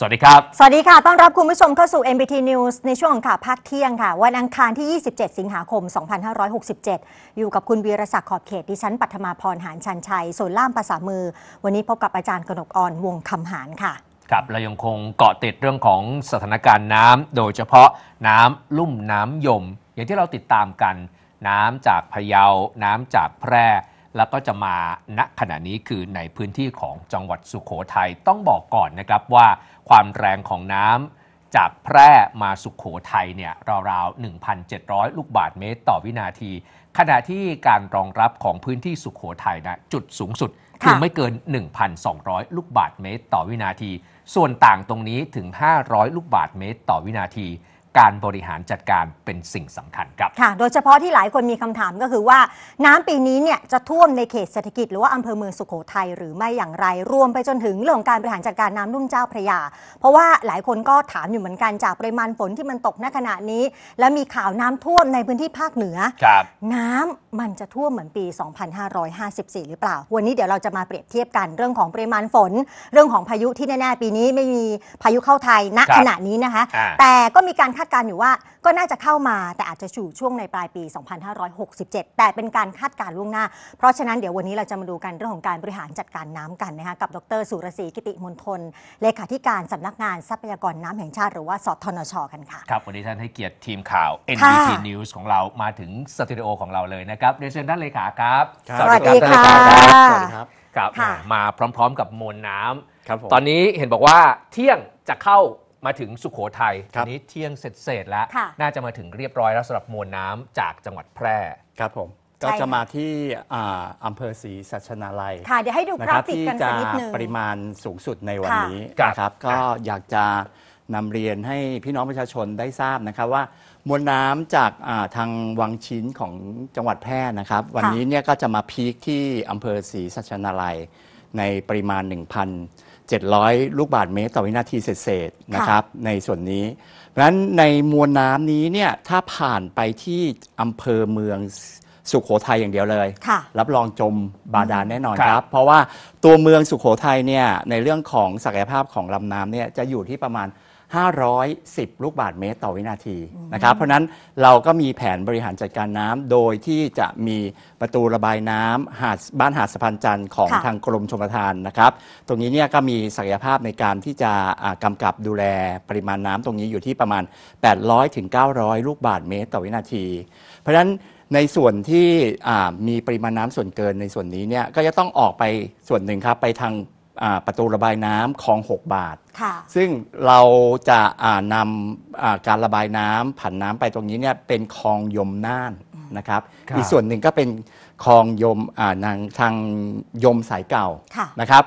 สวัสดีครับ สวัสดีค่ะ ต้อนรับคุณผู้ชมเข้าสู่ MBT News ในช่วงข่าวภาคเที่ยงค่ะ วันอังคารที่ 27 สิงหาคม 2567 อยู่กับคุณวีรศักดิ์ขอบเขตดิฉันปัทมาพรหานชันชัยส่วนล่ามภาษามือ วันนี้พบกับอาจารย์กนกออน วงคำหานค่ะ ครับ เรายังคงเกาะติดเรื่องของสถานการณ์น้ำ โดยเฉพาะน้ำลุ่มน้ำยม อย่างที่เราติดตามกัน น้ำจากพะเยา น้ำจากแพร่ แล้วก็จะมาณขณะนี้คือในพื้นที่ของจังหวัดสุขโขทัย ต้องบอกก่อนนะครับว่าความแรงของน้ำ จากแพร่มาสุขโขทัยเนี่ยราวๆ1,700 ลูกบาทเมตรต่อวินาที ขณะที่การรองรับของพื้นที่สุขโขทัยนะจุดสูงสุดคือไม่เกิน 1,200 ลูกบาทเมตรต่อวินาที ส่วนต่างตรงนี้ถึง 500 ลูกบาทเมตรต่อวินาทีการบริหารจัดการเป็นสิ่งสำคัญครับค่ะโดยเฉพาะที่หลายคนมีคำถามก็คือว่าน้ำปีนี้เนี่ยจะท่วมในเขตเศรษฐกิจหรือว่าอำเภอเมืองสุโขทัยหรือไม่อย่างไร รวมไปจนถึงเรื่องการบริหารจัดการน้ำลุ่มเจ้าพระยา เพราะว่าหลายคนก็ถามอยู่เหมือนกันจากปริมาณฝนที่มันตกณขณะนี้ และมีข่าวน้ำท่วมในพื้นที่ภาคเหนือครับน้ำมันจะท่วมเหมือนปี 2554 หรือเปล่า วันนี้เดี๋ยวเราจะมาเปรียบเทียบกันเรื่องของปริมาณฝน เรื่องของพายุที่แน่ๆ ปีนี้ไม่มีพายุเข้าไทยณขณะนี้นะคะะแต่ก็มีการคาดการณ์อยู่ว่าก็น่าจะเข้ามา แต่อาจจะอยู่ช่วงในปลายปี 2567 แต่เป็นการคาดการณ์ล่วงหน้า เพราะฉะนั้นเดี๋ยววันนี้เราจะมาดูกันเรื่องของการบริหารจัดการน้ำกันนะคะกับ ดรสุรศรีกิติมนทนเลขาธิการสำนักงานทรัพยากรน้ำแห่งชาติหรือว่าสทนชกันค่ะ ครับวันนี้ท่านให้เกียรติทีมข่าว n b t News ของเรา มาถึงสตูดิโอของเราเลยนะครับเรียนเชิญท่านเลขาครับสวัสดีคับสวัสดีครับครับ มาพร้อมๆกับมวลน้ำตอนนี้เห็นบอกว่าเที่ยงจะเข้ามาถึงสุโขทัยทีนี้เที่ยงเสร็จแล้ว น่าจะมาถึงเรียบร้อยแล้วสำหรับมวลน้ำจากจังหวัดแพร่ครับผมก็จะมาที่อำเภอศรีสัชนาลัยค่ะเดี๋ยวให้ดูกราฟิกกันสักนิดนึงปริมาณสูงสุดในวันนี้ครับก็อยากจะนำเรียนให้พี่น้องประชาชนได้ทราบนะครับว่ามวลน้ำจากาทางวังชิ้นของจังหวัดแพร่นะครับ วันนี้เนี่ยก็จะมาพีคที่อำเภอศรีสัชนาลัยในปริมาณ 1,700 ลูกบาศก์เมตร ต่อวินาทีเศษนะครับในส่วนนี้ เพราะฉะนั้นในมวลน้ำนี้เนี่ยถ้าผ่านไปที่อำเภอเมืองสุขโขทัยอย่างเดียวเลย รับรองจมบาดาลแน่นอนครับ เพราะว่าตัวเมืองสุขโขทัยเนี่ยในเรื่องของศักยภาพของลำน้ำเนี่ยจะอยู่ที่ประมาณ510ลูกบาทเมตรต่อวินาทีนะครับ เพราะนั้นเราก็มีแผนบริหารจัดการน้ำโดยที่จะมีประตูระบายน้ำหาดบ้านหาดสะพานจันทร์ของทางกรมชมประทานนะครับตรงนี้เนี่ยก็มีศักยภาพในการที่จะกำกับดูแลปริมาณน้ำตรงนี้อยู่ที่ประมาณ800ถึง900ลูกบาทเมตรต่อวินาที เพราะนั้นในส่วนที่มีปริมาณน้ำส่วนเกินในส่วนนี้เนี่ยก็จะต้องออกไปส่วนหนึ่งครับไปทางประตูระบายน้ำคลอง 6 บาท ซึ่งเราจะนำการระบายน้ำผ่านน้ำไปตรงนี้เนี่ยเป็นคลองยมน่านนะครับอีกส่วนหนึ่งก็เป็นคลองยมางทางยมสายเก่าะนะครับ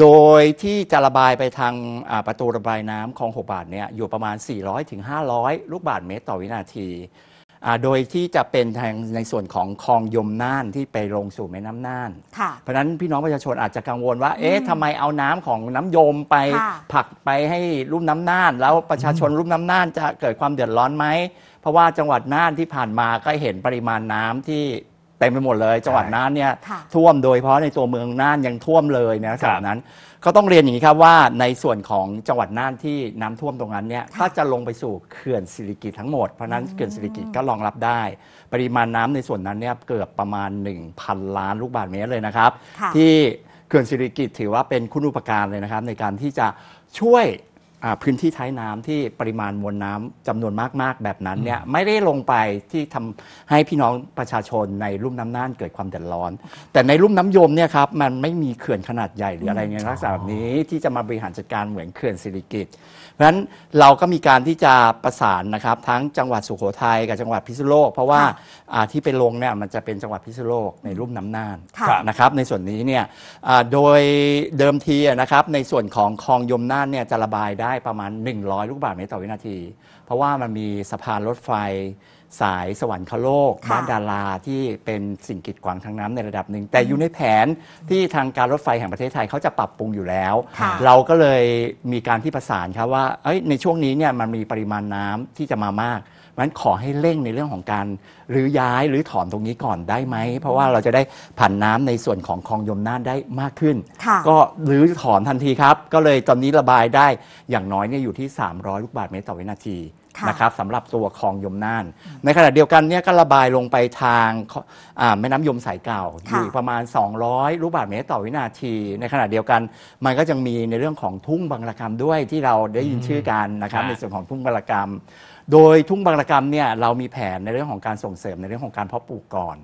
โดยที่จะระบายไปทางประตูระบายน้ำคลอง 6 บาทเนี่ยอยู่ประมาณ 400-500 ลูกบาทเมตรต่อวินาทีโดยที่จะเป็นทางในส่วนของคลองยมน่านที่ไปลงสู่แม่น้ำน่านค่ะเพราะฉะนั้นพี่น้องประชาชนอาจจะกังวลว่า เอ๊ะทำไมเอาน้ำของน้ำยมไป ผักไปให้รุ่มน้ำน่าน แล้วประชาชนรุ่มน้ำน่านจะเกิดความเดือดร้อนไหมเพราะว่าจังหวัดน่านที่ผ่านมาก็เห็นปริมาณน้ำที่ต็มไปหมดเลยจังหวัดน่านเนี่ยท่วมโดยเพราะในตัวเมืองน่านยังท่วมเลยนะครับนั้น ก็ต้องเรียนอย่างนี้ครับว่าในส่วนของจังหวัดน่านที่น้ำท่วมตรงนั้นเนี่ยถ้าจะลงไปสู่เขื่อนสิริกิตทั้งหมดเพราะนั้นเขื่อนสิริกิตก็รองรับได้ ปริมาณน้ำในส่วนนั้นเนี่ยเกือบประมาณ 1,000 ล้านลูกบาศก์เมตรเลยนะครับ ที่เขื่อนสิริกิตถือว่าเป็นคุณูปการเลยนะครับ ในการที่จะช่วยพื้นที่ท้ายน้ำที่ปริมาณมวลน้ำจำนวนมากๆ แบบนั้นเนี่ยไม่ได้ลงไปที่ทำให้พี่น้องประชาชนในรุ่มน้ำน่านเกิดความเดือดร้อน แต่ในรุ่มน้ำยมเนี่ยครับมันไม่มีเขื่อนขนาดใหญ่หรืออะไรในลักษณะแบบนี้ที่จะมาบริหารจัดการเหมือนเขื่อนสิริกิตเพราะฉะนั้นเราก็มีการที่จะประสานนะครับ ทั้งจังหวัดสุโขทัยกับจังหวัดพิษณุโลก เพราะว่าที่ไปลงเนี่ยมันจะเป็นจังหวัดพิษณุโลกในรุ่มน้ำน่านะนะครับ ในส่วนนี้เนี่ยโดยเดิมทีนะครับในส่วนของคลองยมน่านเนี่ยจะระบายได้ประมาณ 100ลูกบาทเมตรต่อวินาที เพราะว่ามันมีสะพานรถไฟสายสวรรคโลกบ้านดาราที่เป็นสิ่งกีดขวางทางน้ำในระดับหนึ่งแต่อยู่ในแผนที่ทางการรถไฟแห่งประเทศไทยเขาจะปรับปรุงอยู่แล้ว เราก็เลยมีการที่ประสานครับว่าในช่วงนี้เนี่ยมันมีปริมาณน้ำที่จะมามากมันขอให้เร่งในเรื่องของการหรือย้ายหรือถอนตรงนี้ก่อนได้ไหม เพราะว่าเราจะได้ผ่านน้ำในส่วนของคลองยมน่านได้มากขึ้น ก็หรือถอนทันทีครับ ก็เลยตอนนี้ระบายได้อย่างน้อยเนี่ยอยู่ที่ 300 ลูกบาทเมตรต่อวินาทีนะครับสำหรับตัวคลองยมน่าน ในขณะเดียวกันเนี่ยก็ระบายลงไปทางแม่น้ำยมสายเก่าอยู่ประมาณ 200ลูกบาศก์เมตรต่อวินาที ในขณะเดียวกันมันก็ยังมีในเรื่องของทุ่งบางระกรรมด้วยที่เราได้ยินชื่อกันนะครับในส่วนของทุ่งบางระกรรมโดยทุ่งบางระกรรมเนี่ยเรามีแผนในเรื่องของการส่งเสริมในเรื่องของการเพาะปลูกก่อน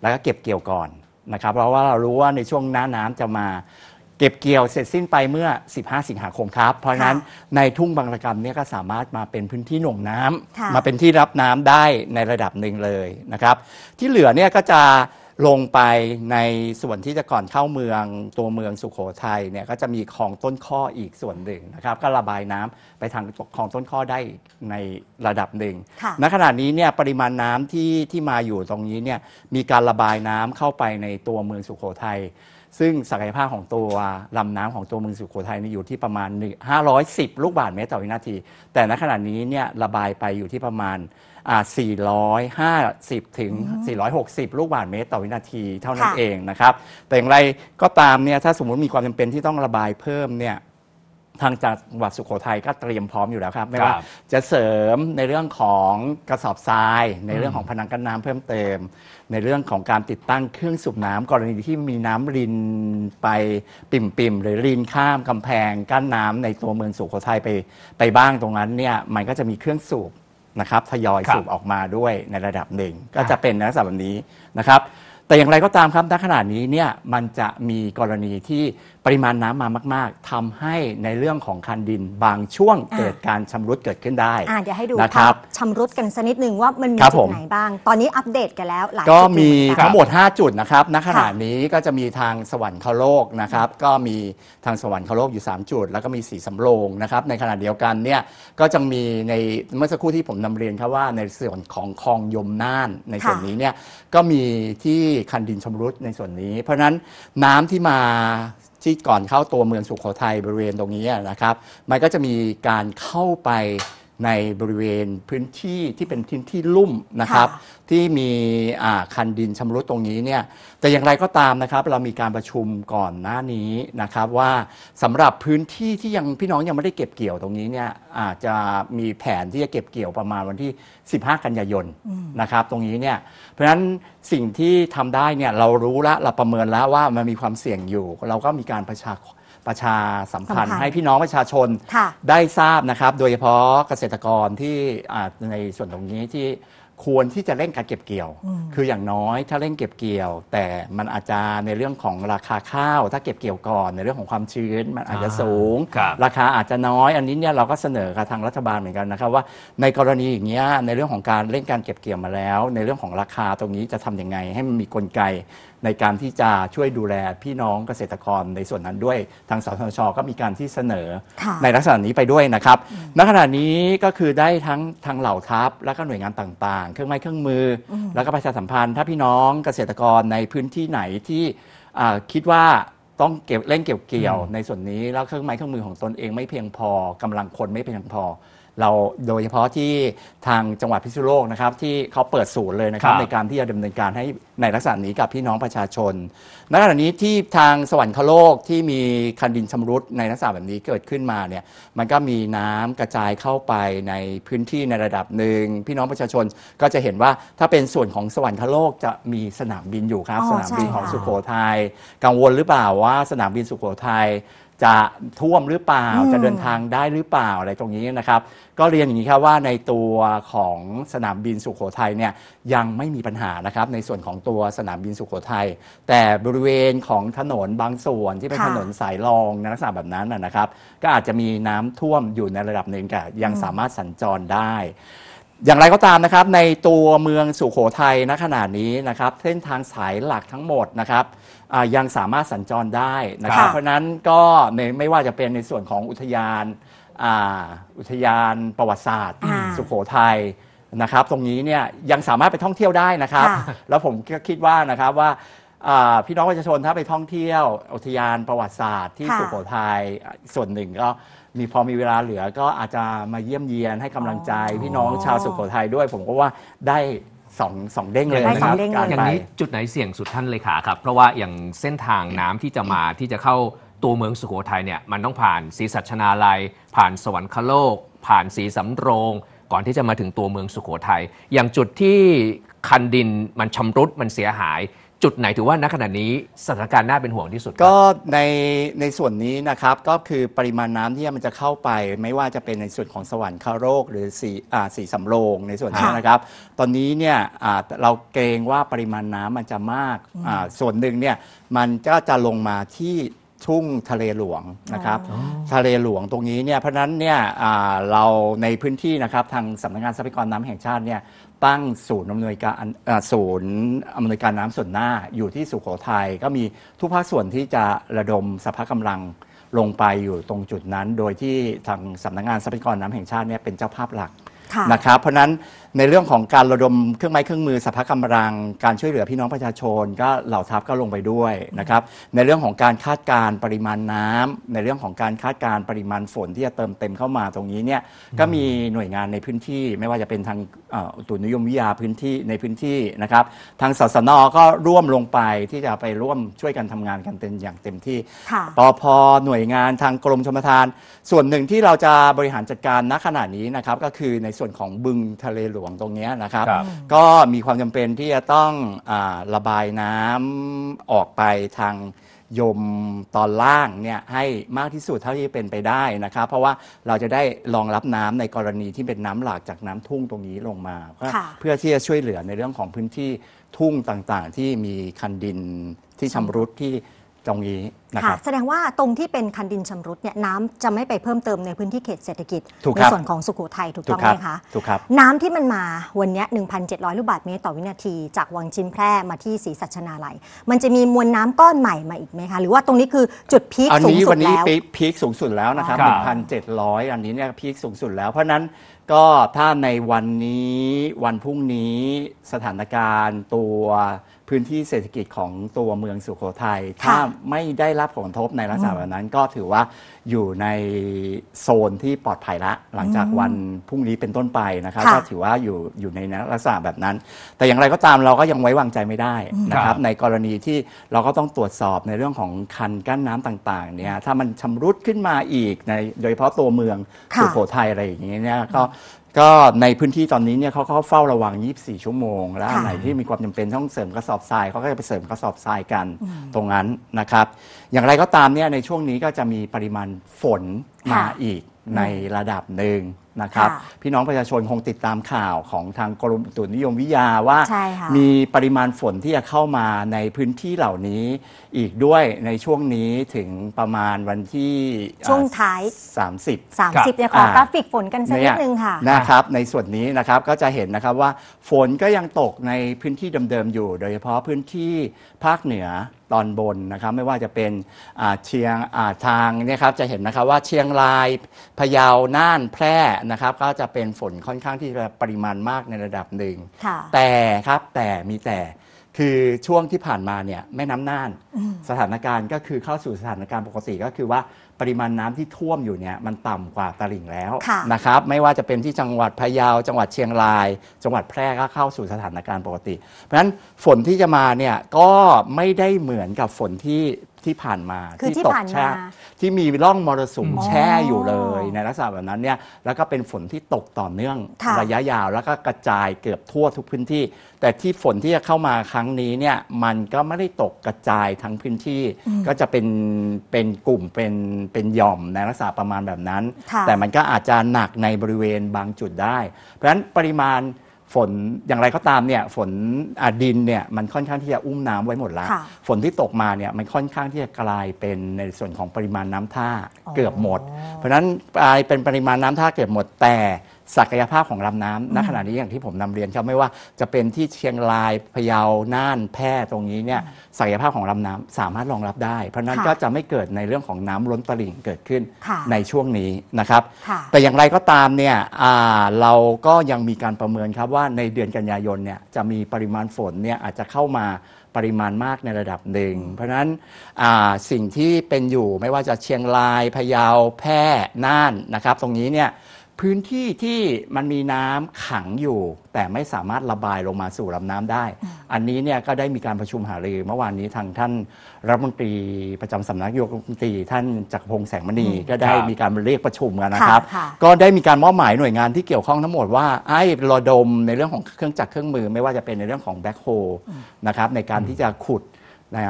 แล้วก็เก็บเกี่ยวก่อนนะครับเพราะว่าเรารู้ว่าในช่วงหน้าน้ำจะมาเก็บเกี่ยวเสร็จสิ้นไปเมื่อ 15 สิงหาคมครับ เพราะฉะนั้นในทุ่งบางระกรรมเนี่ยก็สามารถมาเป็นพื้นที่หน่วงน้ำมาเป็นที่รับน้ำได้ในระดับหนึ่งเลยนะครับ ที่เหลือเนี่ยก็จะลงไปในส่วนที่จะก่อนเข้าเมืองตัวเมืองสุโขทัยเนี่ยก็จะมีคลองต้นข้ออีกส่วนหนึ่งนะครับก็ระบายน้ำไปทางคลองต้นข้อได้ในระดับหนึ่งะณขณะนี้เนี่ยปริมาณน้ำที่ที่มาอยู่ตรงนี้เนี่ยมีการระบายน้ำเข้าไปในตัวเมืองสุโขทัยซึ่งศักยภาพของตัวลำน้ำของตัวเมืองสุโขทัยนี่อยู่ที่ประมาณ 510 ลูกบาทเมตรต่อวินาที แต่ณขณะนี้เนี่ยระบายไปอยู่ที่ประมาณ 450 ถึง460 ลูกบาทเมตรต่อวินาทีเท่านั้นเองนะครับ แต่อย่างไรก็ตามเนี่ยถ้าสมมติมีความจำเป็นที่ต้องระบายเพิ่มเนี่ยทางจังหวัดสุโขทัยก็เตรียมพร้อมอยู่แล้วครับไม่ว่าจะเสริมในเรื่องของกระสอบทราย ในเรื่องของผนังกั้นน้ำเพิ่มเติม ในเรื่องของการติดตั้งเครื่องสูบน้ำ กรณีที่มีน้ำรินไปปิ่มๆหรือรินข้ามกำแพงกั้นน้ำในตัวเมืองสุโขทัยไปไปบ้างตรงนั้นเนี่ยมันก็จะมีเครื่องสูบนะครับทยอยสูบออกมาด้วยในระดับหนึ่งก็จะเป็นลักษณะแบบนี้นะครับ แต่อย่างไรก็ตามครับณขนาดนี้เนี่ยมันจะมีกรณีที่ปริมาณน้ำมามาก ๆ ทำให้ในเรื่องของคันดินบางช่วงเกิดการชำรุดเกิดขึ้นได้อาเดี๋ยวให้ดูนะครับชำรุดกันสักนิดหนึ่งว่ามันมีรจุดไหนบ้าง ตอนนี้อัปเดตกันแล้ว หลายจุดมีทั้งหมด 5 จุดนะครับณขณะนี้ก็จะมีทางสวรรคโลกนะครับ ก็มีทางสวรรคโลกอยู่ 3 จุด แล้วก็มีสีสำโรงนะครับ ในขณะเดียวกันเนี่ยก็จะมีในเมื่อสักครู่ที่ผมนำเรียนครับว่า ในส่วนของคลองยมน่านในส่วนนี้เนี่ยก็มีที่คันดินชำรุดในส่วนนี้ เพราะฉะนั้นน้ำที่มาที่ก่อนเข้าตัวเมืองสุขโขทัย บริเวณตรงนี้นะครับ มันก็จะมีการเข้าไปในบริเวณพื้นที่ที่เป็นพื้นที่ลุ่มนะครับที่มีคันดินชำรุดตรงนี้เนี่ยแต่อย่างไรก็ตามนะครับเรามีการประชุมก่อนหน้านี้นะครับ ว่าสำหรับพื้นที่ที่ยังพี่น้องยังไม่ได้เก็บเกี่ยวตรงนี้เนี่ยอาจจะมีแผนที่จะเก็บเกี่ยวประมาณวันที่ 15 กันยายนนะครับ ตรงนี้เนี่ยเพราะฉะนั้นสิ่งที่ทำได้เนี่ยเรารู้ละเราประเมินแล้วว่ามันมีความเสี่ยงอยู่เราก็มีการประชาประชาสัมพันธ์ให้พี่น้องประชาชนได้ทราบนะครับ โดยเฉพาะเกษตรกรที่ในส่วนตรงนี้ที่ควรที่จะเร่งการเก็บเกี่ยว คืออย่างน้อยถ้าเร่งเก็บเกี่ยว แต่มันอาจจะในเรื่องของราคาข้าว ถ้าเก็บเกี่ยวก่อน ในเรื่องของความชื้นมันอาจจะสูง ราคาอาจจะน้อย อันนี้เนี่ยเราก็เสนอกับทางรัฐบาลเหมือนกันนะครับ ว่าในกรณีอย่างเงี้ยในเรื่องของการเร่งการเก็บเกี่ยวมาแล้ว ในเรื่องของราคาตรงนี้จะทำยังไง ให้มันมีกลไกในการที่จะช่วยดูแลพี่น้องเกษตรกรในส่วนนั้นด้วย ทางสทชก็มีการที่เสนอ ในลักษณะนี้ไปด้วยนะครับณขณะนี้ก็คือได้ทั้งทางเหล่าทัพ และก็หน่วยงานต่างๆ เครื่องไม้เครื่องมือ แล้วก็ประชาสัมพันธ์ถ้าพี่น้องเกษตรกรในพื้นที่ไหนที่คิดว่าต้องเก็บเล่นเกยวเกี่ยว ในส่วนนี้ แล้วเครื่องไม้เครื่องมือของตนเองไม่เพียงพอ กำลังคนไม่เพียงพอเราโดยเฉพาะที่ทางจังหวัดพิษณุโลกนะครับที่เขาเปิดศูนย์เลยนะครับรบในการที่จะดำเนินการให้ในลักษณะนี้กับพี่น้องประชาชนณขณะนี้ที่ทางสวรรคโลกที่มีคันดินชารุดในลักษณะแบบนี้เกิดขึ้นมาเนี่ยมันก็มีน้ำกระจายเข้าไปในพื้นที่ในระดับหนึ่งพี่น้องประชาชนก็จะเห็นว่าถ้าเป็นส่วนของสวรรคโลกจะมีสนามบินอยู่ครับ สนามบินของสุโขทัยกังวลหรือเปล่าว่าสนามบินสุโขทัยจะท่วมหรือเปล่าจะเดินทางได้หรือเปล่าอะไรตรงนี้นะครับ ก็เรียนอย่างนี้ครับว่าในตัวของสนามบินสุขโขทัยเนี่ยยังไม่มีปัญหานะครับ ในส่วนของตัวสนามบินสุขโขทัยแต่บริเวณของถนนบางส่วนที่เป็นถนนสายรองในลักษณะแบบนั้นนะครับ ก็อาจจะมีน้ำท่วมอยู่ในระดับหนึ่งแต่ยังสามารถสัญจรได้ อย่างไรก็ตามนะครับในตัวเมืองสุขโขทัยณขณะนี้นะครับเส้นทางสายหลักทั้งหมดนะครับยังสามารถสัญจรได้นะครับ เพราะนั้นก็ในไม่ว่าจะเป็นในส่วนของอุทยานอุทยานประวัติศาสตร์ สุโขทัยนะครับ ตรงนี้เนี่ยยังสามารถไปท่องเที่ยวได้นะครับ แล้วผมก็คิดว่านะครับว่า พี่น้องประชาชนถ้าไปท่องเที่ยว อุทยานประวัติศาสตร์ที่สุโขทัยส่วนหนึ่งก็มีพอมีเวลาเหลือก็อาจจะมาเยี่ยมเยียนให้กำลังใจพี่น้องชาวสุโขทัยด้วย ผมก็ว่าได้สองสองเด้งเลยนะครังบอย่างนี้ จุดไหนเสี่ยงสุดท่านเลยขาครับ เพราะว่าอย่างเส้นทางน้ำที่จะมาที่จะเข้าตัวเมืองสุโขทัยเนี่ยมันต้องผ่านศรีสัชนาลัยผ่านสวรรคโลก ผ่านศรีสำโรง ก่อนที่จะมาถึงตัวเมืองสุโขทัย อย่างจุดที่คันดินมันชำรุดมันเสียหายจุดไหนถือว่าณขณะนี้สถานการณ์น่าเป็นห่วงที่สุดก็ในในส่วนนี้นะครับก็คือปริมาณน้ำที่มันจะเข้าไป ไม่ว่าจะเป็นในส่วนของสวรรคโลกหรือสีอ่าสีสำโรง ในส่วนนี้นะครับ ตอนนี้เนี่ยอ่าเราเกรงว่าปริมาณน้ำมันจะมากอ่าส่วนหนึ่งเนี่ยมันก็จะลงมาที่ทุ่งทะเลหลวงนะครับทะเลหลวงตรงนี้เนี่ยเพราะนั้นเนี่ยเราในพื้นที่นะครับทางสำนักงานทรัพยากรน้ำแห่งชาติเนี่ยตั้งศูนย์อำนวยการศูนย์อำนวยการน้ำส่วนหน้าอยู่ที่สุโขทัยก็มีทุกภาคส่วนที่จะระดมสภากำลังลงไปอยู่ตรงจุดนั้น โดยที่ทางสำนักงงานทรัพยากรน้ำแห่งชาติเนี่ยเป็นเจ้าภาพหลักนะครับเพราะนั้นในเรื่องของการระดมเครื่องไม้เครื่องมือสภากำลังการช่วยเหลือพี่น้องประชาชนก็เหล่าทัพก็ลงไปด้วยนะครับในเรื่องของการคาดการปริมาณน้ำ ในเรื่องของการคาดการปริมาณฝนที่จะเติมเต็มเข้ามาตรงนี้เนี่ยก็มีหน่วยงานในพื้นที่ไม่ว่าจะเป็นทางตุนนิยมวิทยาพื้นที่ในพื้นที่นะครับทางสสนก็ร่วมลงไปที่จะไปร่วมช่วยกันทำงานกันเต็มอย่างเต็มที่ปอพหน่วยงานทางกรมชมทาน ส่วนหนึ่งที่เราจะบริหารจัดการณขณะนี้นะครับก็คือในส่วนของบึงทะเลหลวงตรงนี้นะครับรบก็มีความจำเป็นที่จะต้องอะระบายน้ำออกไปทางยมตอนล่างเนี่ยให้มากที่สุด เท่าที่เป็นไปได้นะครับเพราะว่าเราจะได้รองรับน้ำในกรณีที่เป็นน้ำหลากจากน้ำทุ่ง ตรงนี้ลงมา เพื่อที่จะช่วยเหลือในเรื่องของพื้นที่ทุ่งต่างๆ ที่มีคันดินที่ชำรุดที่ตรงนี้นะครับ แสดงว่าตรงที่เป็นคันดินชำรุดเนี่ยน้ำจะไม่ไปเพิ่มเติมในพื้นที่เขตเศรษฐกิจ ในส่วนของสุโขทัยถูกต้องไหมคะถูกครับน้ำที่มันมาวันนี้ย1,700ลูกบาทเมตรต่อวินาที จากวังชิมนแพร่มาที่ศรีสัชนาลัย มันจะมีมวลน้ำก้อนใหม่มาอีกไหมคะ หรือว่าตรงนี้คือจุดพีคสูงสุดแล้วอวันนี้นี้พีคสูงสุดแล้วนะครับครับ1,700อันนี้เนี่ยพีคสูงสุดแล้วเพราะฉะนั้นก็ถ้าในวันนี้วันพรุ่งนี้สถานการณ์ตัวพื้นที่เศรษฐกิจของตัวเมืองสุโขทยัยถ้าไม่ได้รับผลกระทบในลักษณะแบบนั้น ก็ถือว่าอยู่ในโซนที่ปลอดภัยละหลังจากวันพรุ่งนี้เป็นต้นไปนะครับ ก็ถือว่าอยู่อยู่ในลักษณะแบบนั้น แต่อย่างไรก็ตามเราก็ยังไว้วางใจไม่ได้นะครับ ในกรณีที่เราก็ต้องตรวจสอบในเรื่องของคันกั้นน้ำต่างๆเนี่ยถ้ามันชำรุดขึ้นมาอีกในโดยเฉพาะตัวเมืองสุโขทัยอะไรอย่างนี้เนี่ยก็ก็ในพื้นที่ตอนนี้เนี่ยเขาเฝ้าระวัง 24 ชั่วโมง แล้วไหนที่มีความจำเป็น ต้องเสริมกระสอบทรายเขาก็จะไปเสริมกระสอบทรายกันตรงนั้นนะครับ อย่างไรก็ตามเนี่ยในช่วงนี้ก็จะมีปริมาณฝนมาอีกในระดับหนึ่งนะครับพี่น้องประชาชนคงติดตามข่าวของทางกรมตุนิยมวิทยาว่า มีปริมาณฝนที่จะเข้ามาในพื้นที่เหล่านี้อีกด้วยในช่วงนี้ถึงประมาณวันที่ช่วงท้าย 30 30เนี่ยขอกราฟิกฝนกันสักนิดนึงค่ะนะครับ ในส่วนนี้นะครับก็จะเห็นนะครับว่าฝนก็ยังตกในพื้นที่เดิม ๆ อยู่ โดยเฉพาะพื้นที่ภาคเหนือตอนบนนะครับไม่ว่าจะเป็นเชียงทางนะครับจะเห็นนะครับว่าเชียงรายพะเยาน่าน แพร่นะครับก็จะเป็นฝนค่อนข้างที่จะปริมาณมากในระดับหนึ่ง แต่ครับแต่มีแต่คือช่วงที่ผ่านมาเนี่ยแม่น้ำน่านสถานการณ์ ก็คือเข้าสู่สถานการณ์ปกติก็คือว่าปริมาณน้ำที่ท่วมอยู่เนี่ยมันต่ำกว่าตลิ่งแล้วะนะครับไม่ว่าจะเป็นที่จังหวัดพะเยาจังหวัดเชียงราย จังหวัดแพร่ก็เข้าสู่สถานการณ์ปกติ เพราะฉะนั้นฝนที่จะมาเนี่ยก็ไม่ได้เหมือนกับฝนที่ที่ผ่านมาที่ตกแช่ที่มีร่องมรสุมแช่อยู่เลยในลักษณะแบบนั้นเนี่ยแล้วก็เป็นฝนที่ตกต่อเนื่องระยะยาว แล้วก็กระจายเกือบทั่วทุกพื้นที่ แต่ที่ฝนที่จะเข้ามาครั้งนี้เนี่ยมันก็ไม่ได้ตกกระจายทั้งพื้นที่ ก็จะเป็นเป็นกลุ่มเป็นเป็นหย่อมในลักษณะประมาณแบบนั้น แต่มันก็อาจจะหนักในบริเวณบางจุดได้ เพราะฉะนั้นปริมาณฝน อย่างไรก็ตามเนี่ยฝนดินเนี่ยมันค่อนข้างที่จะอุ้มน้ำไว้หมดแล้วฝนที่ตกมาเนี่ยมันค่อนข้างที่จะกลายเป็นในส่วนของปริมาณน้ำท่าเกือบหมด เพราะฉะนั้นกลายเป็นปริมาณน้ำท่าเกือบหมดแต่ศักยภาพของลำน้ำณขณะนี้อย่างที่ผมนำเรียนครัไม่ว่าจะเป็นที่เชียงรายพะเยาน่านแพร่ตรงนี้เนี่ยศักยภาพของลำน้ำสามารถรองรับได้ เพราะนั้นก็จะไม่เกิดในเรื่องของน้ำล้นตลิ่งเกิดขึ้นในช่วงนี้นะครับแต่อย่างไรก็ตามเนี่ยเราก็ยังมีการประเมินครับว่าในเดือนกันยายนเนี่ยจะมีปริมาณฝนเนี่ยอาจจะเข้ามาปริมาณมากในระดับหนึ่งเพราะนั้นสิ่งที่เป็นอยู่ไม่ว่าจะเชียงรายพะเยาแพร่น่านนะครับ ตรงนี้เนี่ยพื้นที่ที่มันมีน้ำขังอยู่ แต่ไม่สามารถระบายลงมาสู่ลำน้ำได้ อันนี้เนี่ยก็ได้มีการประชุมหารือ เมื่อวานนี้ทางท่านรัฐมนตรีประจำสำนักโยกรัฐมนตรี ท่านจักรพงษ์แสงมณีก็ได้มีการเรียกประชุมกันนะครับ ก็ได้มีการมอบหมายหน่วยงานที่เกี่ยวข้องทั้งหมดว่าไอ้รอดมในเรื่องของเครื่องจักรเครื่องมือไม่ว่าจะเป็นในเรื่องของแบ็คโฮนะครับในการที่จะขุดนะ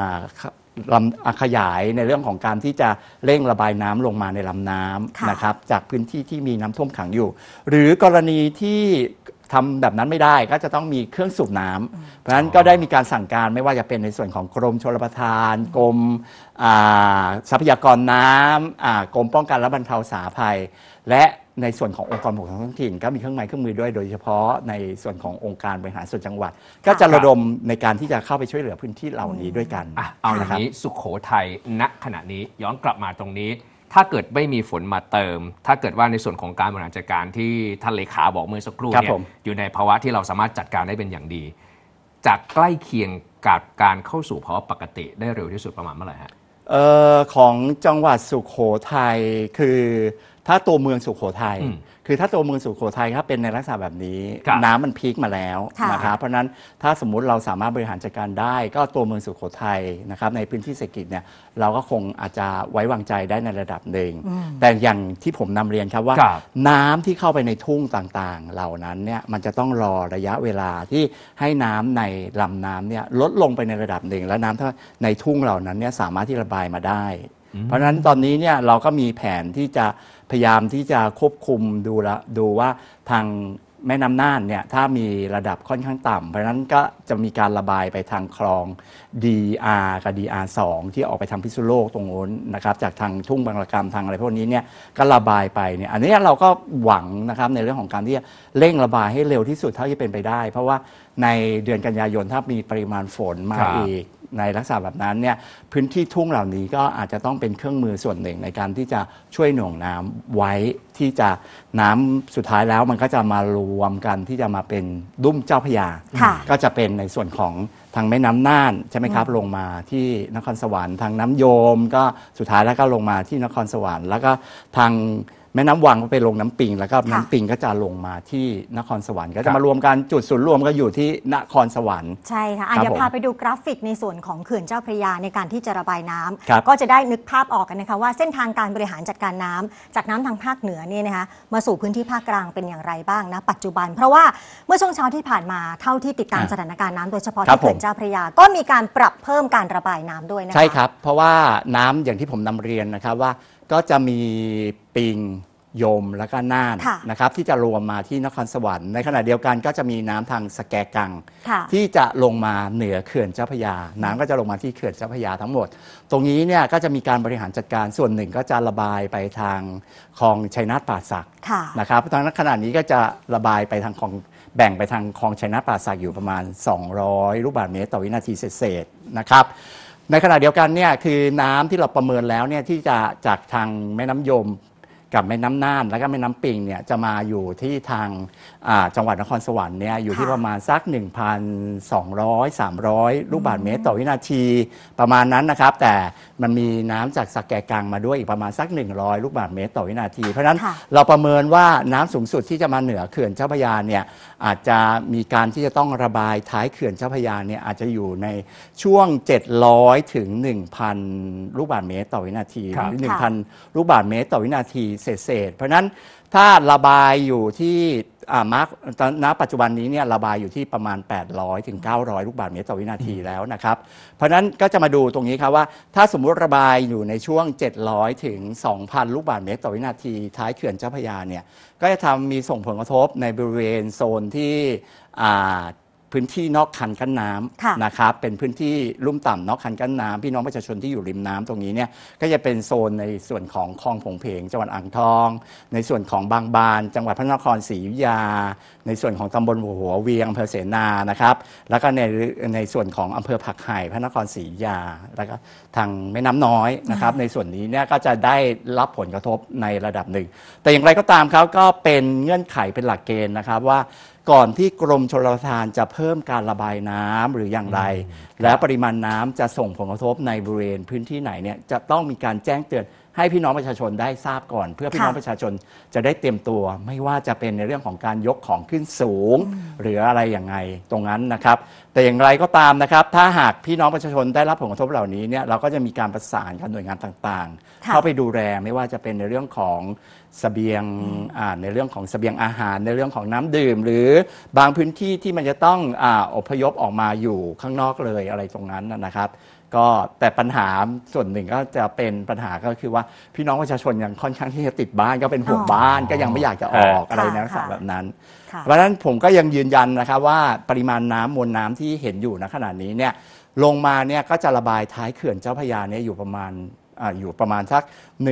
ลำขยายในเรื่องของการที่จะเร่งระบายน้ำลงมาในลำน้ำนะครับ จากพื้นที่ที่มีน้ำท่วมขังอยู่ หรือกรณีที่ทำแบบนั้นไม่ได้ก็จะต้องมีเครื่องสูบน้ำเพราะฉะนั้นก็ได้มีการสั่งการไม่ว่าจะเป็นในส่วนของกรมชลประทานกรมทรัพยากรน้ำากรมป้องกันและบรรเทาสาภัย และในส่วนขององค์กรปกครองท้องถิ่น ก็มีเครื่องไม้เครื่องมือด้วยโดยเฉพาะในส่วนขององค์การบริหารส่วนจังหวัด ก็จะระดมในการที่จะเข้าไปช่วยเหลือพื้นที่เหล่านี้ด้วยกันอเอาอย่างนี้สุขโขทัยณขณะนี้ย้อนกลับมาตรงนี้ถ้าเกิดไม่มีฝนมาเติม ถ้าเกิดว่าในส่วนของการบริหารจัดการที่ท่านเลขาบอกเมื่อสักครู่เนี่ย อยู่ในภาวะที่เราสามารถจัดการได้เป็นอย่างดี จากใกล้เคียงกับการเข้าสู่ภาวะปกติได้เร็วที่สุดประมาณเมื่อไหร่ฮะของจังหวัดสุขโขทัยคือถ้าตัวเมืองสุขโขทยัย คือถ้าตัวเมืองสุขโขทัยถ้าเป็นในลักษณะแบบนี้ น้ำมันพีคมาแล้วนะครับ เพราะนั้นถ้าสมมุติเราสามารถบริหารจัดการได้ ก็ตัวเมืองสุขโขทัยนะครับในพื้นที่เศรษฐกิจเนี่ยเราก็คงอาจจะไว้วางใจได้ในระดับหนึ่ง แต่อย่างที่ผมนำเรียนครับว่าน้ำที่เข้าไปในทุ่งต่างๆ เหล่านั้นเนี่ยมันจะต้องรอระยะเวลาที่ให้น้ำในลำน้ำเนี่ยลดลงไปในระดับหนึ่งแล้น้ำในทุ่งเหล่านั้นเนี่ยสามารถที่ระบายมาได้เพราะฉะนั้นตอนนี้เนี่ยเราก็มีแผนที่จะพยายามที่จะควบคุมดูละดูว่าทางแม่น้ำน่านเนี่ยถ้ามีระดับค่อนข้างต่ำเพราะนั้นก็จะมีการระบายไปทาง คลอง DR กับ DR2 ที่ออกไปทางพิษุโลกตรงโน้นนะครับจากทางทุ่งบางระกรมทางอะไรพวกนี้เนี่ยก็ระบายไปเนี่ยอันนี้เราก็หวังนะครับในเรื่องของการที่จะเร่งระบายให้เร็วที่สุดเท่าที่เป็นไปได้ เพราะว่าในเดือนกันยายนถ้ามีปริมาณฝนมาอีกในลักษณะแบบนั้นเนี่ยพื้นที่ทุ่งเหล่านี้ก็อาจจะต้องเป็นเครื่องมือส่วนหนึ่งในการที่จะช่วยหน่วงน้ำไว้ที่จะน้ำสุดท้ายแล้วมันก็จะมารวมกันที่จะมาเป็นดุ่มเจ้าพยา ก็จะเป็นในส่วนของทางแม่น้ำน่านใช่ไหมครับลงมาที่นครสวรรค์ทางน้ำโยมก็สุดท้ายแล้วก็ลงมาที่นครสวรรค์แล้วก็ทางแม่น้ำวังก็ไปลงน้ำปิงแล้วก็น้ำปิงก็จะลงมาที่นครสวรรค์ก็จะมารวมกันจุดศูนย์รวมก็อยู่ที่นครสวรรค์ ใช่ค่ะอ่จจะพาไปดูกราฟิกในส่วนของเขื่อนเจ้าพระยาในการที่จะระบายน้ำาก็จะได้นึกภาพออกกันนะคะว่าเส้นทางการบริหารจัดการน้ำจากน้ำทางภาคเหนือเนี่ยนะคะมาสู่พื้นที่ภาคกลางเป็นอย่างไรบ้างนะปัจจุบันเพราะว่าเมื่อช่วงเช้าที่ผ่านมาเท่าที่ติดตามสถานการณ์น้ำโดยเฉพาะที่เขื่อนเจ้าพระยาก็มีการปรับเพิ่มการระบายน้ำด้วยนะคะใช่ครับเพราะว่าน้ำอย่างที่ผมนำเรียนนะครับว่าก็จะมีปิงยม แล้วก็น่านะนะครับ ที่จะรวมมาที่นครสวรรค์ ในขณะเดียวกันก็จะมีน้ำทางสแกกัง ที่จะลงมาเหนือเขื่อนเจ้าพยา น้ำก็จะลงมาที่เขื่อนเจ้าพยาทั้งหมด ตรงนี้เนี่ยก็จะมีการบริหารจัดการส่วนหนึ่งก็จะระบายไปทางคลองชัยนาทป่าศักดิ์นะครับตอนนั้นขณะนี้ก็จะระบายไปทางคลองแบ่งไปทางคลองชัยนาทป่าศักด์อยู่ประมาณ 200 ลูกบาทเมตรต่อวินาทีเศษๆนะครับในขณะเดียวกันเนี่ยคือน้ำที่เราประเมินแล้วเนี่ยที่จะจากทางแม่น้ำยมกับแม่น้ำน่าน แล้วก็แม่น้ำปิงเนี่ยจะมาอยู่ที่ทางจังหวัดนครสวรรค์เนี่ยอยู่ที่ประมาณสัก 1,200 300ลูกบาศก์เมตรต่อวินาทีประมาณนั้นนะครับ แต่มันมีน้ำจากสแกกังมาด้วย อีกประมาณสัก 100ลูกบาศก์เมตรต่อวินาทีเพราะนั้นเราประเมินว่าน้ำสูงสุดที่จะมาเหนือเขื่อนเจ้าพระยาเนี่ยอาจจะมีการที่จะต้องระบายท้ายเขื่อนเจ้าพระยาเนี่ยอาจจะอยู่ในช่วง 700ถึง1,000 ลูกบาศก์เมตรต่อวินาทีรห1,000ลูกบาศก์เมตรต่อวินาทีเศษเศษเพราะนั้นถ้าระบายอยู่ที่มาร์กณปัจจุบันนี้เนี่ยระบายอยู่ที่ประมาณ 800 ถึง 900 ลูกบาทเมตรต่อวินาทีแล้วนะครับ เพราะนั้นก็จะมาดูตรงนี้ครับว่าถ้าสมมุติระบายอยู่ในช่วง 700 ถึง 2,000 ลูกบาทเมตรต่อวินาที ท้ายเขื่อนเจ้าพระยาเนี่ยก็จะทำมีส่งผลกระทบในบริเวณโซนที่พื้นที่นอกคันกั้นน้ำนะครับเป็นพื้นที่ลุ่มต่ำนอกคันกั้นน้ำพี่น้องประชาชนที่อยู่ริมน้ำตรงนี้เนี่ยก็จะเป็นโซนในส่วนของคลองผงเพงจังหวัดอ่างทอง ในส่วนของบางบานจังหวัดพระนครศรีอยุธยา ในส่วนของตำบลหัวเวียงอำเภอเสนานะครับ แล้วก็ในในส่วนของอำเภอผักไห่พระนครศรีอยุธยาแล้วก็ทางแม่น้ำน้อยนะครับ ในส่วนนี้เนี่ยก็จะได้รับผลกระทบในระดับหนึ่งแต่อย่างไรก็ตามครับก็เป็นเงื่อนไขเป็นหลักเกณฑ์นะครับว่าก่อนที่กรมชลประทานจะเพพิ่มการระบายน้ำหรืออย่างไร และปริมาณน้ำจะส่งผลกระทบในบริเวณพื้นที่ไหนเนี่ยจะต้องมีการแจ้งเตือนให้พี่น้องประชาชนได้ทราบก่อน เพื่อพี่น้องประชาชนจะได้เตรียมตัว ไม่ว่าจะเป็นในเรื่องของการยกของขึ้นสูง หรืออะไรอย่างไงตรงนั้นนะครับ แต่อย่างไรก็ตามนะครับ ถ้าหากพี่น้องประชาชนได้รับผลกระทบเหล่านี้เนี่ยเราก็จะมีการประสานกับหน่วยงานต่างๆ เข้าไปดูแลไม่ว่าจะเป็นในเรื่องของสเสบียงในเรื่องของสเสบียงอาหารในเรื่องของน้ำดื่ม หรือบางพื้นที่ที่มันจะต้องออพยพออกมาอยู่ข้างนอกเลยอะไรตรงนั้นนะครับก็แต่ปัญหาส่วนหนึ่งก็จะเป็นปัญหาก็คือ ว่าพี่น้องประชาชนยังค่อนข้างที่จะติดบ้านก็เป็นห่วงบ้านก็ยังไม่อยากจะออกอะไรในลักษณะแบบนั้น เพราะฉะนั้นผมก็ยังยืนยันนะครับว่าปริมาณน้ำมวลน้ำที่เห็นอยู่ณขณะนี้เนี่ยลงมาเนี่ยก็จะระบายท้ายเขื่อนเจ้าพยาเนี่ยอยู่ประมาณอยู่ประมาณสัก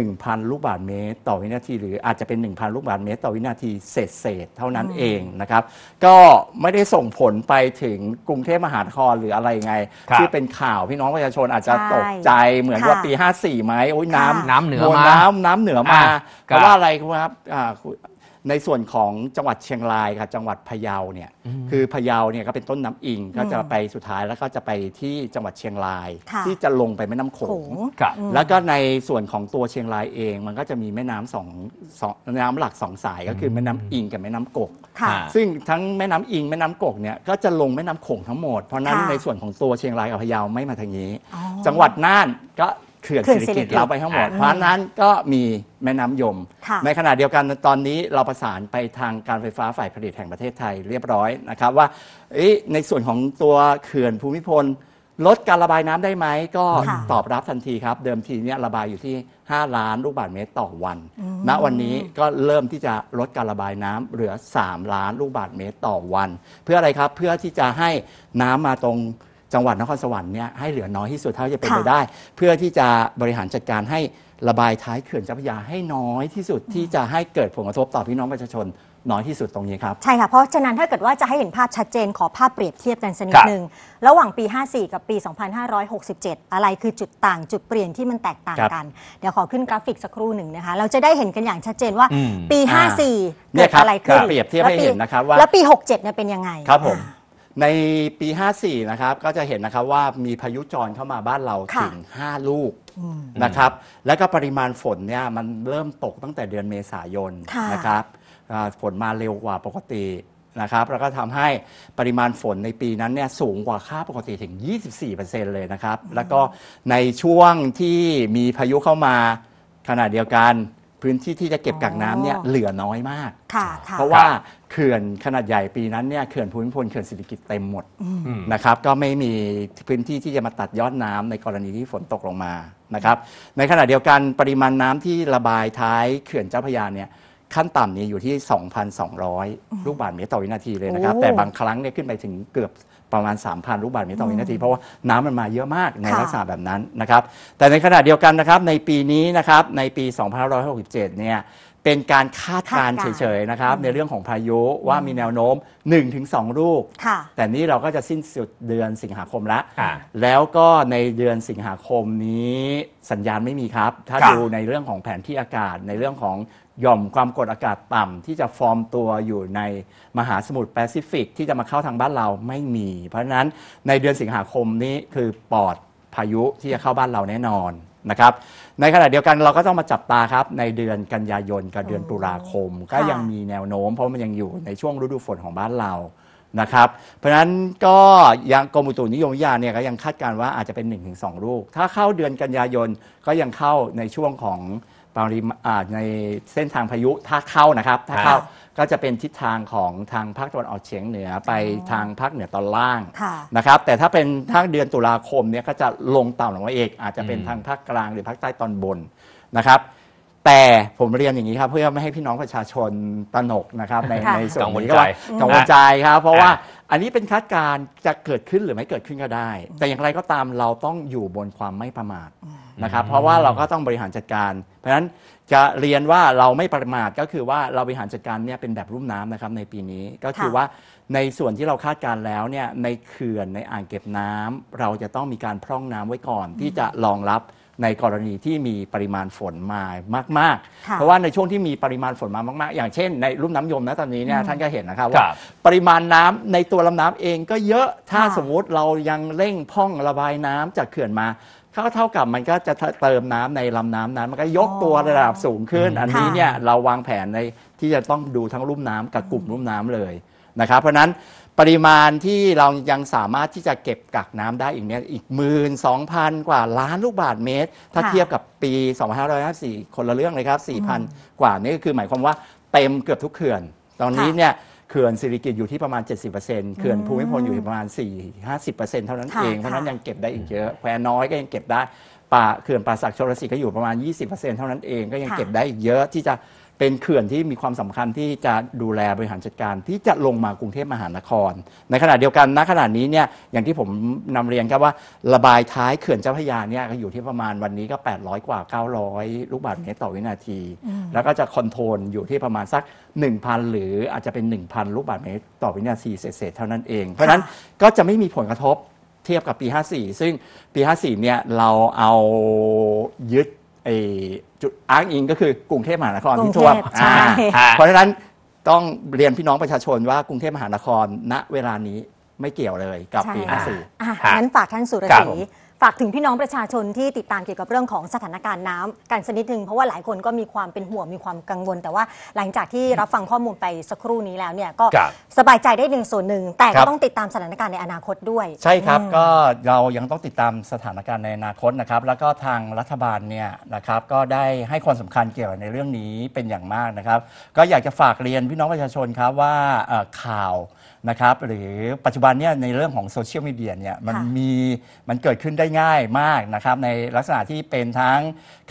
1,000 ลูกบาศก์เมตร ต่อวินาที หรืออาจจะเป็น 1,000 ลูกบาศก์เมตรต่อวินาทีเศษเศษเท่านั้นเองนะครับ ก็ไม่ได้ส่งผลไปถึงกรุงเทพมหานครหรืออะไรไงที่เป็นข่าวพี่น้องประชาชนอาจจะตกใจเหมือนว่าปี 54 ไหมโอ้ยน้ำน้ำเหนือมาน้ำน้ำเหนือมา เพราะว่าอะไรครับในส่วนของจังหวัดเชียงรายคับจังหวัดพะเยาเนี่ย คือพะเยาเนี่ยก็เป็นต้นน้ำอิงก็จะไปสุดท้ายแล้วก็จะไปที่จังหวัดเชียงราย ที่จะลงไปแม่น้ำโขโขงแล้วก็ในส่วนของตัวเชียงรายเองมันก็จะมีแม่น้ำสองสองน้ำหลักสองสายก็คือแม่น้ำอิงกับแม่น้ำกกซึ่งทั้งแม่น้ำอิงแม่น้ำกกเนี่ยก็จะลงแม่น้ำโขงทั้งหมดเพราะนั้นในส่วนของตัวเชียงรายกับพะเยาไม่มาทางนี้ จังหวัดน่านก็ขื่อนสิริกิติ์เราไปทั้งหมดเพราะนั้นก็มีแม่น้ำยม ในขณะเดียวกันตอนนี้เราประสานไปทางการไฟฟ้าฝ่ายผลิตแห่งประเทศไทยเรียบร้อยนะครับ ว่าในส่วนของตัวเขื่อนภูมิพล ลดการระบายน้ำได้ไหม ก็ตอบรับทันทีครับ เดิมทีเนี้ยระบายอยู่ที่ 5 ล้านลูกบาศก์เมตรต่อวัน ณวันนี้ก็เริ่มที่จะลดการระบายน้ำเหลือ 3 ล้านลูกบาศก์เมตรต่อวัน เพื่ออะไรครับเพื่อที่จะให้น้ำมาตรงจังหวัดนครสวรรค์เนี่ยให้เหลือน้อยที่สุดเท่าที่จะเป็นไปได้ เพื่อที่จะบริหารจัดการให้ระบายท้ายเขื่อนเจ้าพระยาให้น้อยที่สุด ที่จะให้เกิดผลกระทบต่อพี่น้องประชาชนน้อยที่สุดตรงนี้ครับใช่ค่ะเพราะฉะนั้นถ้าเกิดว่าจะให้เห็นภาพชัดเจนขอภาพเปรียบเทียบกันสักนิดหนึ่งระหว่างปี 54 กับปี 2567 อะไรคือจุดต่างจุดเปลี่ยนที่มันแตกต่างกัน เดี๋ยวขอขึ้นกราฟิกสักครู่หนึ่งนะคะเราจะได้เห็นกันอย่างชัดเจนว่าปี 54เกิดอะไรขึ้นเปรียบเทียบให้เห็นนะครับว่าแล้วปี 67 เนี่ยเป็นยังไงครับผมในปี 54 นะครับก็จะเห็นนะครับว่ามีพายุจรเข้ามาบ้านเราถึง 5 ลูกนะครับ และก็ปริมาณฝนเนี่ยมันเริ่มตกตั้งแต่เดือนเมษายนะนะครับฝนมาเร็วกว่าปกตินะครับแล้วก็ทำให้ปริมาณฝนในปีนั้นเนี่ยสูงกว่าค่าปกติถึง 24%เลยนะครับ แล้วก็ในช่วงที่มีพายุเข้ามาขณะเดียวกันพื้นที่ที่จะเก็บกักน้ำเนี่ยเหลือน้อยมากเพราะว่าเขื่อนขนาดใหญ่ปีนั้นเนี่ยเขื่อนภูมิพลเขื่อนเิริกิจเต็มหมดนะครับก็ไม่มีพื้นที่ที่จะมาตัดยอดน้ำในกรณีที่ฝนตกลงมานะครับในขณะเดียวกันปริมาณน้ำที่ระบายท้าย เขื่อนเจ้าพยาเนี่ยขั้นต่ำเนี่ยอยู่ที่ 2,200 ลูกบาทเมตรต่อวินาทีเลยนะครับ แต่บางครั้งเนี่ยขึ้นไปถึงเกือบประมาณ 3,000 ลูกบาทเมตรต่อวินาที เพราะว่าน้ำมันมาเยอะมากในลักษณะแบบนั้นนะครับแต่ในขณะเดียวกันนะครับในปีนี้นะครับในปี 2567เนี่ยเป็นการคาดการเฉยๆนะครับในเรื่องของพายุว่ามีแนวโน้ม 1-2ลูก แต่นี่เราก็จะสิ้นสุดเดือนสิงหาคมแล้วแล้วก็ในเดือนสิงหาคมนี้ สัญญาณไม่มีครับ ถ้าดูในเรื่องของแผนที่อากาศ ในเรื่องของหย่อมความกดอากาศต่ำที่จะฟอร์มตัวอยู่ในมหาสมุทรแปซิฟิก ที่จะมาเข้าทางบ้านเราไม่มี เพราะฉะนั้นในเดือนสิงหาคมนี้คือปอดพายุที่จะเข้าบ้านเราแน่นอนนะครับ ในขณะเดียวกันเราก็ต้องมาจับตาครับในเดือนกันยายนกับเดือนตุลาคม ก็ยังมีแนวโน้ม เพราะมันยังอยู่ในช่วงฤดูฝนของบ้านเรานะครับ เพราะฉะนั้นก็ยังกรมอุตุนิยมวิทยาเนี่ยก็ยังคาดการณ์ว่าอาจจะเป็น 1-2ลูกถ้าเข้าเดือนกันยายนก็ยังเข้าในช่วงของปริมาในเส้นทางพายุถ้าเข้านะครับถ้าเข้าก็จะเป็นทิศทางของทางภาคตะวันออกเฉียงเหนือไปทางภาคเหนือตอนล่างนะครับ แต่ถ้าเป็นทางเดือนตุลาคมเนี่ยก็จะลงต่ำลงมาเอก อาจจะเป็นทางภาคกลางหรือภาคใต้ตอนบนนะครับแต่ผมเรียนอย่างนี้ครับเพื่อไม่ให้พี่น้องประชาชนตระหนกนะครับในในส่วนนี้ก็ว่าจกังวลใจครับ เพราะว่าอันนี้เป็นคาดการณ์จะเกิดขึ้นหรือไม่เกิดขึ้นก็ได้ แต่อย่างไรก็ตามเราต้องอยู่บนความไม่ประมาทนะครับเพราะว่าเราก็ต้องบริหารจัดการ เพราะฉะนั้นจะเรียนว่าเราไม่ประมาทก็คือว่าเราบริหารจัดการเนี่ยเป็นแบบรุ่มน้ำนะครับในปีนี้ก็คือว่าในส่วนที่เราคาดการณ์แล้วเนี่ยในเขื่อนในอ่างเก็บน้ำเราจะต้องมีการพร่องน้ำไว้ก่อนที่จะรองรับในกรณีที่มีปริมาณฝนมามาก ๆ เพราะว่าในช่วงที่มีปริมาณฝนมามากๆ อย่างเช่นในรุ่มน้ำยมนะตอนนี้เนี่ยท่านก็เห็นนะครับว่า ปริมาณน้ำในตัวลำน้ำเองก็เยอะถ้าสมมุติเรายังเร่งพ่องระบายน้ำจากเขื่อนมาเขาเท่ากับมันก็จะเติมน้ำในลำน้ำนั้น มันก็ยกตัวระดับสูงขึ้น อันนี้เนี่ยเราวางแผนในที่จะต้องดูทั้งรุ่มน้ำกับกลุ่มรุ่มน้ำเลยนะครับเพราะนั้นปริมาณที่เรายังสามารถที่จะเก็บกักน้ำได้อีกเนี่ยอีกหมื่นสองพันกว่า ล้านลูกบาทเมตร ถ้าเทียบกับปี2554คนละเรื่องเลยครับ 4,000 กว่านี่ก็คือหมายความว่าเต็มเกือบทุกเขื่อน ตอนนี้เนี่ยเขื่อนสิริกิตอยู่ที่ประมาณ70%เขื่อนภูมิพลอยู่ที่ประมาณ 4-50%เท่านั้นเอง เพราะนั้นยังเก็บได้อีกเยอะแควน้อยก็ยังเก็บได้ ป่าเขื่อนป่าสักชลศรีก็อยู่ประมาณ20%เท่านั้นเองก็ยังเก็บได้อีกเยอะที่จะเป็นเขื่อนที่มีความสำคัญที่จะดูแลบริหารจัดการ ที่จะลงมากรุงเทพมหานคร ในขณะเดียวกันณขณะนี้เนี่ยอย่างที่ผมนำเรียนครับว่าระบายท้ายเขื่อนเจ้าพระยาเนี่ยก็อยู่ที่ประมาณวันนี้ก็ 800กว่า 900ลูกบาศก์เมตรต่อวินาที แล้วก็จะคอนโทรลอยู่ที่ประมาณสัก 1,000 หรืออาจจะเป็น 1,000ลูกบาศก์เมตรต่อวินาทีเศษๆเท่านั้นเองเพราะนั้นก็จะไม่มีผลกระทบเทียบกับปี54ซึ่งปี54เนี่ยเราเอายึดจุดอ้างอิงก็คือกรุงเทพมหานครที่ท่วมุเพ่เพราะฉะนั้นต้องเรียนพี่น้องประชาชนว่ากรุงเทพมหานครณเวลานี้ไม่เกี่ยวเลยกับปีห้าสี่งั้นฝากท่านสุรศรีฝากถึงพี่น้องประชาชนที่ติดตามเกี่ยวกับเรื่องของสถานการณ์น้ำกันสักนิดนึ่งเพราะว่าหลายคนก็มีความเป็นห่วงมีความกังวล แต่ว่าหลังจากที่รับฟังข้อมูลไปสักครู่นี้แล้วเนี่ยก็สบายใจได้หนึ่งส่วนหนึ่ง แต่ก็ต้องติดตามสถานการณ์ในอนาคตด้วยใช่ครับก็เรายังต้องติดตามสถานการณ์ในอนาคตนะครับแล้วก็ทางรัฐบาลเนี่ยนะครับก็ได้ให้ความสำคัญเกี่ยวกับในเรื่องนี้เป็นอย่างมากนะครับ ก็อยากจะฝากเรียนพี่น้องประชาชนครับว่าข่าวนะครับหรือปัจจุบันเนี่ยในเรื่องของโซเชียลมีเดียเนี่ยมันมีมันเกิดขึ้นได้ง่ายมากนะครับในลักษณะที่เป็นทั้ง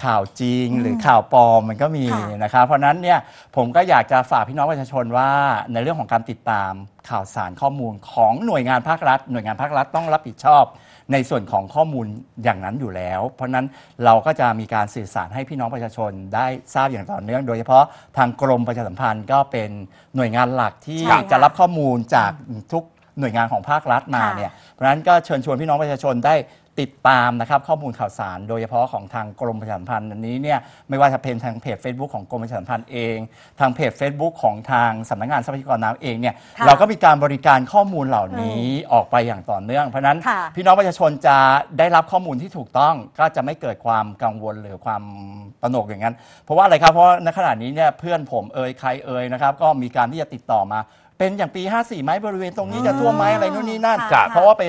ข่าวจริงหรือข่าวปลอมมันก็มีนะครับเพราะนั้นเนี่ยผมก็อยากจะฝากพี่น้องประชาชนว่า ในเรื่องของการติดตามข่าวสารข้อมูลของหน่วยงานภาครัฐ หน่วยงานภาครัฐต้องรับผิดชอบในส่วนของข้อมูลอย่างนั้นอยู่แล้ว เพราะนั้นเราก็จะมีการสื่อสารให้พี่น้องประชาชนได้ทราบอย่างต่อเนื่องโดยเฉพาะทางกรมประชาสัมพันธ์ก็เป็นหน่วยงานหลักที่จะรับข้อมูลจากทุกหน่วยงานของภาครัฐมาเนี่ย เพราะนั้นก็เชิญชวนพี่น้องประชาชนได้ติดตามนะครับข้อมูลข่าวสาร โดยเฉพาะของทางกรมประชาสัมพันธ์อันนี้เนี่ยไม่ว่าจะเป็นทางเพจ Facebook ของกรมประชาสัมพันธ์เองทางเพจ Facebook ของทางสำนักงานทรัพยากรน้ำเองเนี่ยเราก็มีการบริการข้อมูลเหล่านี้ออกไปอย่างต่อเนื่องเพราะฉะนั้นพี่น้องประชาชนจะได้รับข้อมูลที่ถูกต้องก็จะไม่เกิดความกังวลหรือความตระหนกอย่างนั้นเพราะว่าอะไรครับเพราะในขณะนี้เนี่ยเพื่อนผมเอ่ยใครเอ่ยนะครับก็มีการที่จะติดต่อมาเป็นอย่างปี54ไหมบริเวณตรงนี้จะท่วมไหมอะไรนู่นนี่นั่นเพราะว่าไป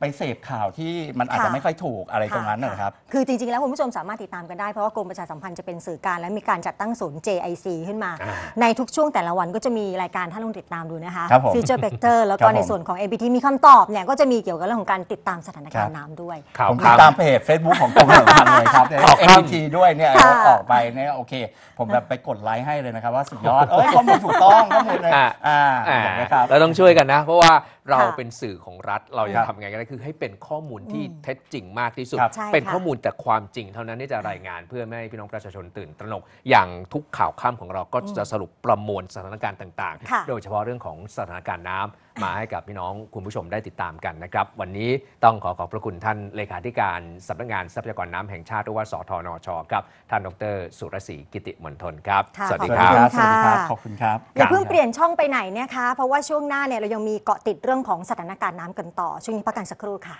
ไปเสพข่าวที่มันอาจจะไม่ค่อยถูกอะไรตรงนั้นนะครับ คือจริง ๆ แล้วคุณผู้ชมสามารถติดตามกันได้ เพราะว่ากรมประชาสัมพันธ์จะเป็นสื่อการและมีการจัดตั้งศูนย์ JIC ขึ้นมา ในทุกช่วงแต่ละวันก็จะมีรายการท่านลองติดตามดูนะคะฟิวเจอร์เบกเตอร์แล้วก็ในส่วนของ APT มีคำตอบเนี่ยก็จะมีเกี่ยวกับเรื่องของการติดตามสถานการณ์น้ำด้วยผมติดตามเพจ Facebook ของกรมประชาสัมพันธ์เลยครับ APT ด้วยเนี่ยออกไปเนี่ยโอเคผมแบบไปกดไลค์ให้เลยนะครับว่าสุดยอดเออข้อมูลถูกต้องข้อมูลเลยอ่าเราต้องช่วยกันนะเพราะว่าเราเป็นสื่อของรัฐเราจะทำไงก็ได้คือให้เป็นข้อมูลที่เท็จจริงมากที่สุด เป็นข้อมูลแต่ความจริงเท่านั้นที่จะรายงานเพื่อไม่ให้พี่น้องประชาชนตื่นตระหนก อย่างทุกข่าวข้ามของเราก็จะสรุปประมวลสถานการณ์ต่างๆ โดยเฉพาะเรื่องของสถานการณ์น้ำมาให้กับพี่น้องคุณผู้ชมได้ติดตามกันนะครับ วันนี้ต้องขอขอบพระคุณท่านเลขาธิการสำนักงานทรัพยากรน้ำแห่งชาติหรือว่าสทนชครับท่านดรสุรศรีกิติมนทนครับสวัสดีครับสวัสดีครับขอบคุณครับอย่าเพิ่งเปลี่ยนช่องไปไหนเนะคะ เพราะว่าช่วงหน้าเนี่ยเรายังมีเกาะติดเรื่องของสถานการณ์น้ำกันต่อ ช่วงนี้พักกันสักครู่ค่ะ